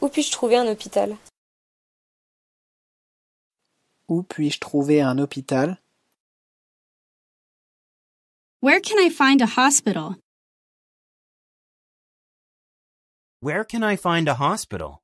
Où puis-je trouver un hôpital Où puis-je trouver un hôpital Where can I find a hospital? Where can I find a hospital?